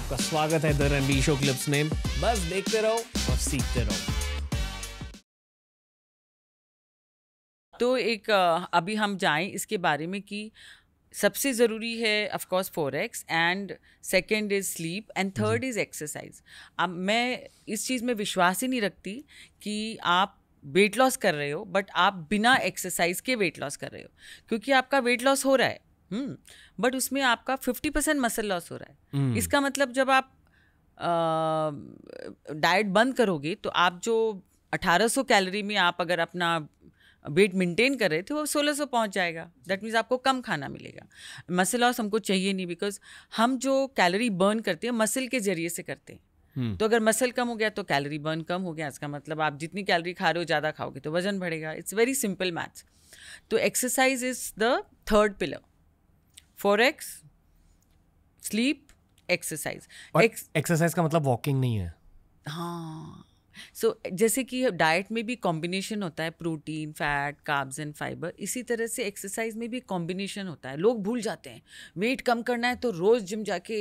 आपका स्वागत है द रणबीर शो क्लिप्स में बस देखते रहो और सीखते रहो तो एक अभी हम जाएं इसके बारे में कि सबसे ज़रूरी है of course four x and second is sleep and third is exercise अब मैं इस चीज़ में विश्वास ही नहीं रखती कि आप वेट लॉस कर रहे हो बट आप बिना एक्सरसाइज के वेट लॉस कर रहे हो क्योंकि आपका वेट लॉस हो रहा है बट हम्म, उसमें आपका फिफ्टी परसेंट मसल लॉस हो रहा है हम्म। इसका मतलब जब आप डाइट बंद करोगे तो आप जो 1800 कैलोरी में आप अगर अपना वेट मेंटेन कर रहे थे वो 1600 पहुंच जाएगा दैट मीन्स आपको कम खाना मिलेगा मसल लॉस हमको चाहिए नहीं बिकॉज हम जो कैलोरी बर्न करते हैं मसल के जरिए से करते हैं Hmm. तो अगर मसल कम हो गया तो कैलोरी बर्न कम हो गया इसका मतलब आप जितनी कैलोरी खा रहे हो ज़्यादा खाओगे तो वजन बढ़ेगा इट्स वेरी सिंपल मैथ्स तो exercise is the third pillar x sleep exercise exercise का मतलब वॉकिंग नहीं है हाँ सो so, जैसे कि डाइट में भी कॉम्बिनेशन होता है protein fat carbs and fibre इसी तरह से एक्सरसाइज में भी कॉम्बिनेशन होता है लोग भूल जाते हैं वेट कम करना है तो रोज़ जिम जाके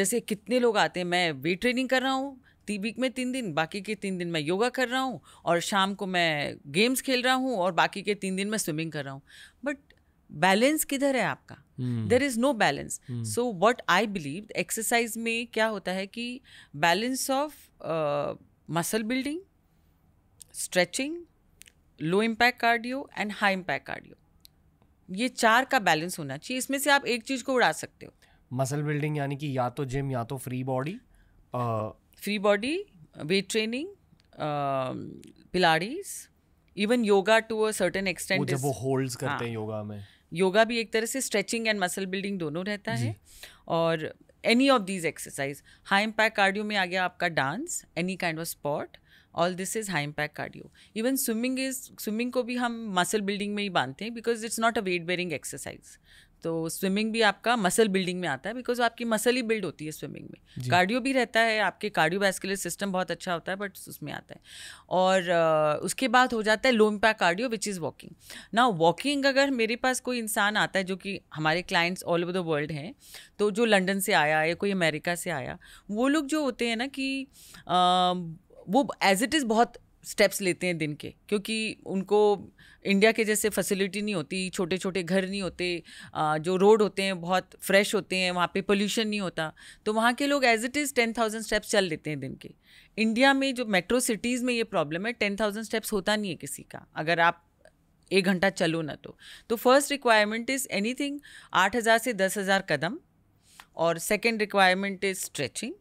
जैसे कितने लोग आते हैं मैं वेट ट्रेनिंग कर रहा हूँ वीक में तीन दिन बाकी के तीन दिन मैं योगा कर रहा हूँ और शाम को मैं गेम्स खेल रहा हूँ और बाकी के तीन दिन मैं स्विमिंग कर रहा हूँ बट बैलेंस किधर है आपका there is no balance so what I believe exercise में क्या होता है कि balance of muscle building stretching low impact cardio and high impact cardio ये चार का बैलेंस होना चाहिए इसमें से आप एक चीज़ को उड़ा सकते हो मसल बिल्डिंग यानी कि या तो जिम या तो free body free body weight training pilates even yoga to a certain extent जब वो होल्ड्स करते हैं योगा हाँ। में योगा भी एक तरह से स्ट्रेचिंग एंड मसल बिल्डिंग दोनों रहता है और any of these exercise high impact cardio में आ गया आपका dance any kind of sport all this is high impact cardio even swimming is swimming को भी हम मसल बिल्डिंग में ही बांधते हैं because it's not a weight bearing exercise तो स्विमिंग भी आपका मसल बिल्डिंग में आता है बिकॉज आपकी मसल ही बिल्ड होती है स्विमिंग में कार्डियो भी रहता है आपके कार्डियो वैस्कुलर सिस्टम बहुत अच्छा होता है बट उसमें आता है और उसके बाद हो जाता है low impact cardio which is walking ना वॉकिंग अगर मेरे पास कोई इंसान आता है जो कि हमारे clients all over the world हैं तो जो लंडन से आया या कोई अमेरिका से आया वो लोग जो होते हैं ना कि आ, वो एज इट इज़ बहुत स्टेप्स लेते हैं दिन के क्योंकि उनको इंडिया के जैसे फैसिलिटी नहीं होती छोटे छोटे घर नहीं होते जो रोड होते हैं बहुत फ्रेश होते हैं वहाँ पे पोल्यूशन नहीं होता तो वहाँ के लोग as it is ten thousand steps चल लेते हैं दिन के इंडिया में जो मेट्रो सिटीज़ में ये प्रॉब्लम है टेन थाउजेंड स्टेप्स होता नहीं है किसी का अगर आप एक घंटा चलो ना तो तो first requirement is anything आठ हज़ार से दस हज़ार कदम और second requirement is stretching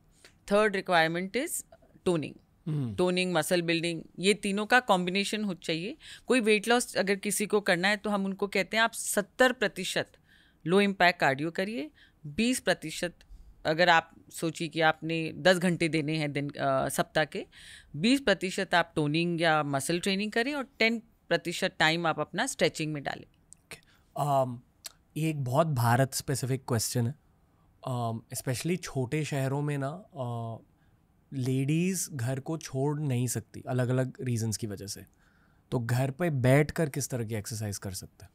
third requirement is toning hmm. Toning muscle building ये तीनों का कॉम्बिनेशन हो चाहिए कोई वेट लॉस अगर किसी को करना है तो हम उनको कहते हैं आप सत्तर प्रतिशत लो इम्पैक्ट कार्डियो करिए बीस प्रतिशत अगर आप सोचिए कि आपने दस घंटे देने हैं दिन सप्ताह के बीस प्रतिशत आप टोनिंग या मसल ट्रेनिंग करें और टेन प्रतिशत टाइम आप अपना स्ट्रेचिंग में डालें okay. um, ये एक बहुत भारत स्पेसिफिक क्वेश्चन है स्पेशली um, छोटे शहरों में ना uh, लेडीज़ घर को छोड़ नहीं सकती अलग अलग रीजंस की वजह से तो घर पे बैठ कर किस तरह की एक्सरसाइज कर सकता है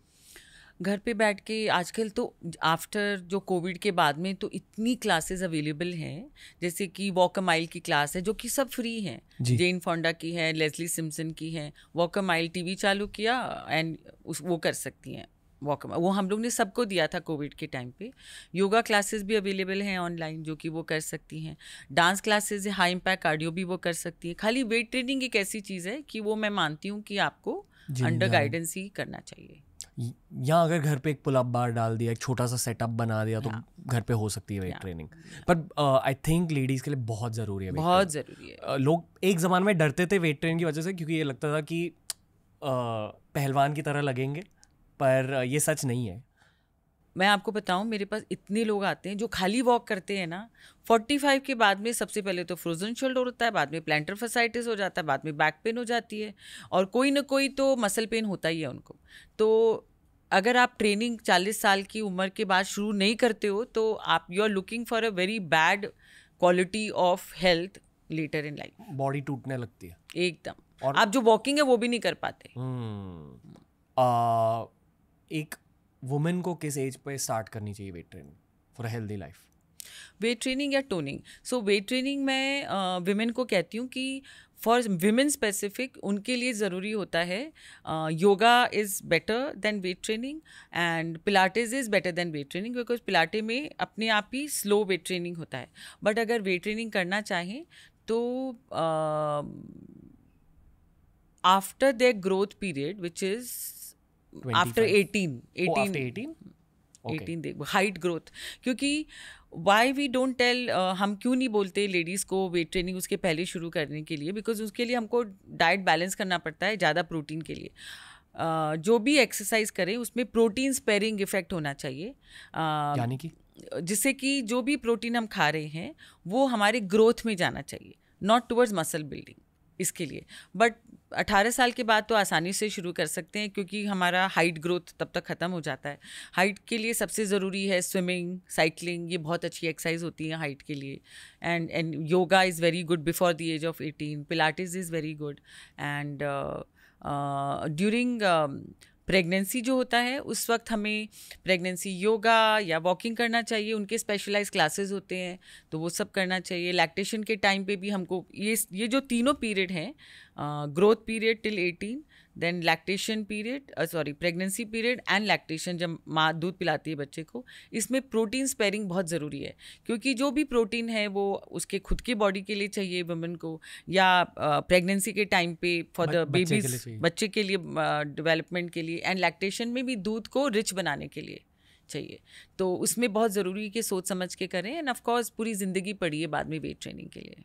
घर पे बैठ के आजकल तो आफ्टर जो कोविड के बाद में तो इतनी क्लासेस अवेलेबल हैं जैसे कि वॉक अ माइल की क्लास है जो कि सब फ्री हैं जेन फोंडा की है लेस्ली सिम्सन की है वॉक अ माइल टीवी चालू किया एंड वो कर सकती हैं वॉकम वो हम लोग ने सबको दिया था कोविड के टाइम पे योगा क्लासेस भी अवेलेबल हैं ऑनलाइन जो कि वो कर सकती हैं डांस क्लासेस है हाई इम्पैक्ट कार्डियो भी वो कर सकती है खाली वेट ट्रेनिंग एक ऐसी चीज़ है कि वो मैं मानती हूँ कि आपको अंडर गाइडेंस हाँ। ही करना चाहिए यहाँ अगर घर पे एक पुल अप बार डाल दिया एक छोटा सा सेटअप बना दिया तो हाँ। घर पे हो सकती है वेट ट्रेनिंग पर आई थिंक लेडीज़ के लिए बहुत ज़रूरी है बहुत ज़रूरी है uh, लोग एक ज़माने में डरते थे वेट ट्रेनिंग की वजह से क्योंकि ये लगता था कि uh, पहलवान की तरह लगेंगे पर ये सच नहीं है मैं आपको बताऊं मेरे पास इतने लोग आते हैं जो खाली वॉक करते हैं ना 45 के बाद में सबसे पहले तो फ्रोजन शोल्डर होता है बाद में प्लान्टर फसाइटिस हो जाता है बाद में बैक पेन हो जाती है और कोई ना कोई तो मसल पेन होता ही है उनको तो अगर आप ट्रेनिंग 40 साल की उम्र के बाद शुरू नहीं करते हो तो आप you are looking for a very bad quality of health later in life body टूटने लगती है एकदम और आप जो वॉकिंग है वो भी नहीं कर पाते hmm. uh... एक वुमेन को किस एज पे स्टार्ट करनी चाहिए weight training for healthy life weight training या टोनिंग सो वेट ट्रेनिंग मैं वुमेन को कहती हूँ कि फॉर वुमेन स्पेसिफिक उनके लिए ज़रूरी होता है yoga is better than weight training and pilates is better than weight training because pilates में अपने आप ही स्लो वेट ट्रेनिंग होता है बट अगर वेट ट्रेनिंग करना चाहें तो after their growth period which is after eighteen eighteen eighteen eighteen देख हाइट ग्रोथ क्योंकि वाई वी डोंट टेल हम क्यों नहीं बोलते लेडीज़ को वेट ट्रेनिंग उसके पहले शुरू करने के लिए बिकॉज उसके लिए हमको डाइट बैलेंस करना पड़ता है ज़्यादा प्रोटीन के लिए uh, जो भी एक्सरसाइज करें उसमें प्रोटीन स्पेरिंग इफेक्ट होना चाहिए uh, यानी कि जिससे कि जो भी प्रोटीन हम खा रहे हैं वो हमारे ग्रोथ में जाना चाहिए नॉट टूवर्ड्स मसल बिल्डिंग इसके लिए बट 18 साल के बाद तो आसानी से शुरू कर सकते हैं क्योंकि हमारा हाइट ग्रोथ तब तक ख़त्म हो जाता है हाइट के लिए सबसे ज़रूरी है स्विमिंग साइकिलिंग ये बहुत अच्छी एक्सरसाइज होती है हाइट के लिए and and yoga is very good before the age of eighteen pilates is very good and during pregnancy जो होता है उस वक्त हमें प्रेगनेंसी योगा या वॉकिंग करना चाहिए उनके स्पेशलाइज क्लासेस होते हैं तो वो सब करना चाहिए लैक्टेशन के टाइम पे भी हमको ये ये जो तीनों पीरियड हैं growth period till eighteen then lactation period sorry pregnancy period and lactation जब माँ दूध पिलाती है बच्चे को इसमें प्रोटीन स्पेयरिंग बहुत ज़रूरी है क्योंकि जो भी प्रोटीन है वो उसके खुद की बॉडी के लिए चाहिए वुमेन को या प्रेगनेंसी के टाइम पे फॉर द बेबीज बच्चे के लिए डेवलपमेंट के लिए एंड लैक्टेशन में भी दूध को रिच बनाने के लिए चाहिए तो उसमें बहुत ज़रूरी है कि सोच समझ के करें एंड ऑफकोर्स पूरी ज़िंदगी पड़ी है बाद में वेट ट्रेनिंग के लिए